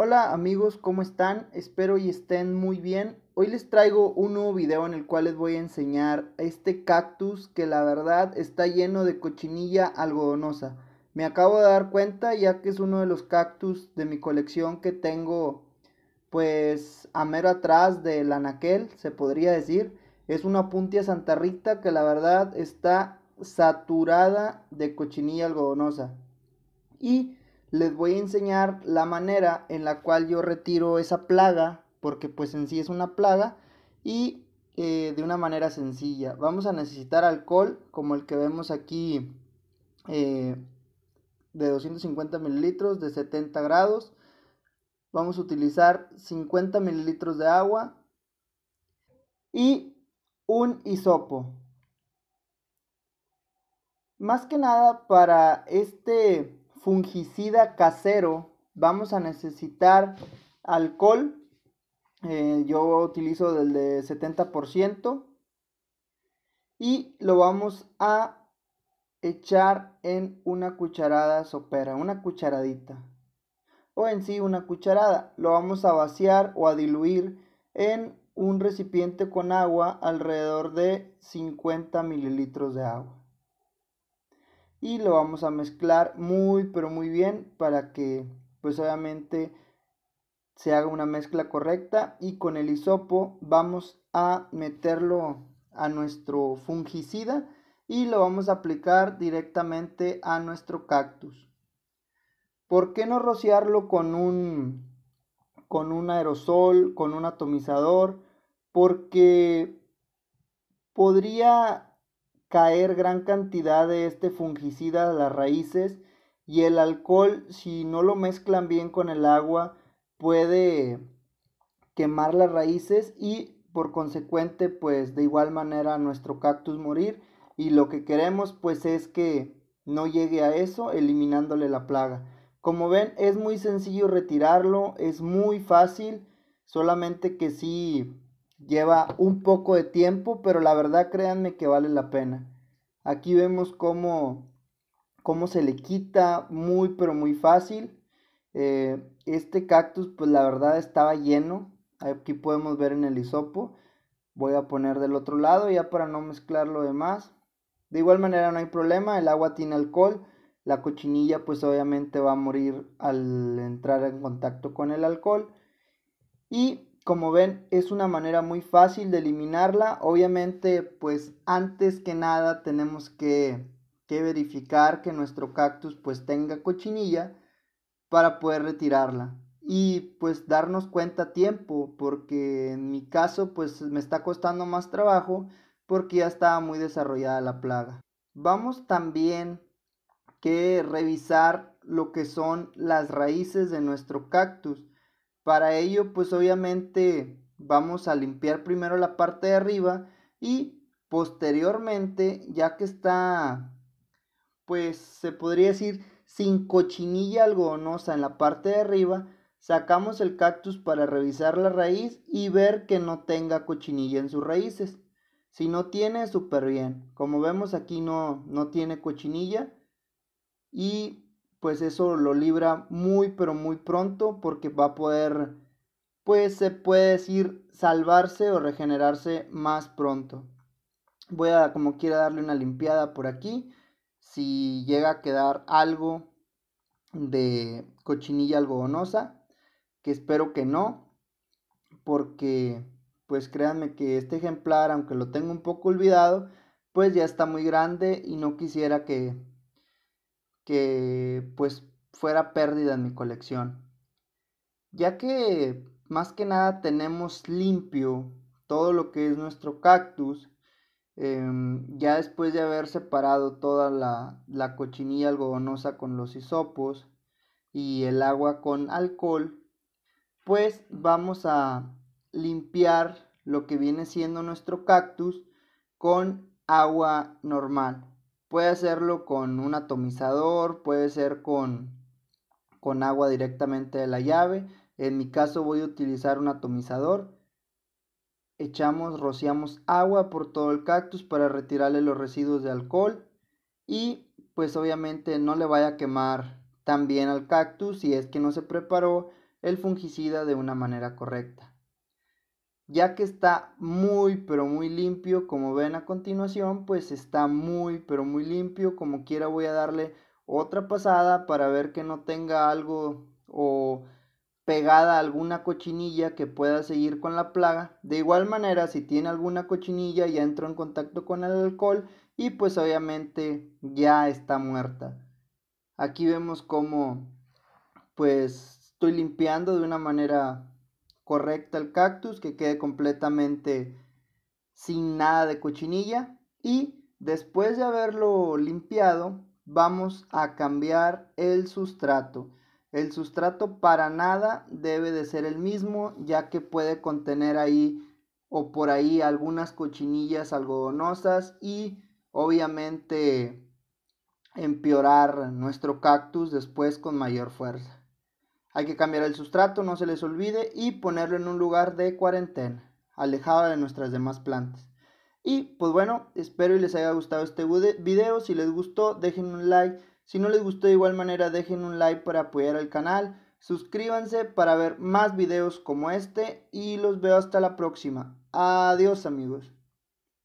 Hola amigos, ¿cómo están? Espero y estén muy bien. Hoy les traigo un nuevo video en el cual les voy a enseñar este cactus que la verdad está lleno de cochinilla algodonosa. Me acabo de dar cuenta ya que es uno de los cactus de mi colección que tengo pues a mero atrás del anaquel, se podría decir. Es una puntia Santa Rita que la verdad está saturada de cochinilla algodonosa. Y les voy a enseñar la manera en la cual yo retiro esa plaga, porque pues en sí es una plaga, y eh, de una manera sencilla. Vamos a necesitar alcohol, como el que vemos aquí, eh, de 250 mililitros, de 70 grados. Vamos a utilizar 50 mililitros de agua y un hisopo. Más que nada para este fungicida casero vamos a necesitar alcohol. Eh, yo utilizo del de 70%. Y lo vamos a echar en una cucharada sopera, una cucharadita. O en sí una cucharada. Lo vamos a vaciar o a diluir en un recipiente con agua alrededor de 50 mililitros de agua y lo vamos a mezclar muy pero muy bien para que pues obviamente se haga una mezcla correcta y con el hisopo vamos a meterlo a nuestro fungicida y lo vamos a aplicar directamente a nuestro cactus. ¿Por qué no rociarlo con un con un aerosol, con un atomizador? Porque podría caer gran cantidad de este fungicida a las raíces y el alcohol si no lo mezclan bien con el agua puede quemar las raíces y por consecuente pues de igual manera nuestro cactus morir y lo que queremos pues es que no llegue a eso eliminándole la plaga. Como ven es muy sencillo retirarlo, es muy fácil, solamente que si Lleva un poco de tiempo, pero la verdad créanme que vale la pena. Aquí vemos cómo, cómo se le quita muy, pero muy fácil. Eh, este cactus, pues la verdad estaba lleno. Aquí podemos ver en el hisopo. Voy a poner del otro lado ya para no mezclar lo demás. De igual manera no hay problema, el agua tiene alcohol. La cochinilla pues obviamente va a morir al entrar en contacto con el alcohol. Y como ven, es una manera muy fácil de eliminarla. Obviamente, pues antes que nada tenemos que, que verificar que nuestro cactus pues tenga cochinilla para poder retirarla y pues darnos cuenta a tiempo porque en mi caso pues me está costando más trabajo porque ya estaba muy desarrollada la plaga. Vamos también que revisar lo que son las raíces de nuestro cactus. Para ello, pues obviamente vamos a limpiar primero la parte de arriba y posteriormente, ya que está, pues se podría decir, sin cochinilla algodonosa en la parte de arriba, sacamos el cactus para revisar la raíz y ver que no tenga cochinilla en sus raíces. Si no tiene, súper bien. Como vemos aquí no, no tiene cochinilla. Y pues eso lo libra muy pero muy pronto porque va a poder, pues se puede decir, salvarse o regenerarse más pronto. Voy a como quiera darle una limpiada por aquí. Si llega a quedar algo de cochinilla algodonosa, que espero que no, porque pues créanme que este ejemplar, aunque lo tengo un poco olvidado, pues ya está muy grande y no quisiera que que pues fuera pérdida en mi colección. Ya que más que nada tenemos limpio todo lo que es nuestro cactus, em, ya después de haber separado toda la, la cochinilla algodonosa con los hisopos y el agua con alcohol, pues vamos a limpiar lo que viene siendo nuestro cactus con agua normal. Puede hacerlo con un atomizador, puede ser con, con agua directamente de la llave. En mi caso voy a utilizar un atomizador. Echamos, rociamos agua por todo el cactus para retirarle los residuos de alcohol. Y pues obviamente no le vaya a quemar tan bien al cactus si es que no se preparó el fungicida de una manera correcta ya que está muy pero muy limpio como ven a continuación pues está muy pero muy limpio como quiera voy a darle otra pasada para ver que no tenga algo o pegada alguna cochinilla que pueda seguir con la plaga de igual manera si tiene alguna cochinilla ya entró en contacto con el alcohol y pues obviamente ya está muerta aquí vemos cómo pues estoy limpiando de una manera correcta el cactus, que quede completamente sin nada de cochinilla. Y después de haberlo limpiado, vamos a cambiar el sustrato. El sustrato para nada debe de ser el mismo, ya que puede contener ahí o por ahí algunas cochinillas algodonosas y obviamente empeorar nuestro cactus después con mayor fuerza. Hay que cambiar el sustrato, no se les olvide, y ponerlo en un lugar de cuarentena, alejado de nuestras demás plantas. Y pues bueno, espero y les haya gustado este video. Si les gustó, dejen un like. Si no les gustó de igual manera, dejen un like para apoyar al canal. Suscríbanse para ver más videos como este y los veo hasta la próxima. Adiós amigos.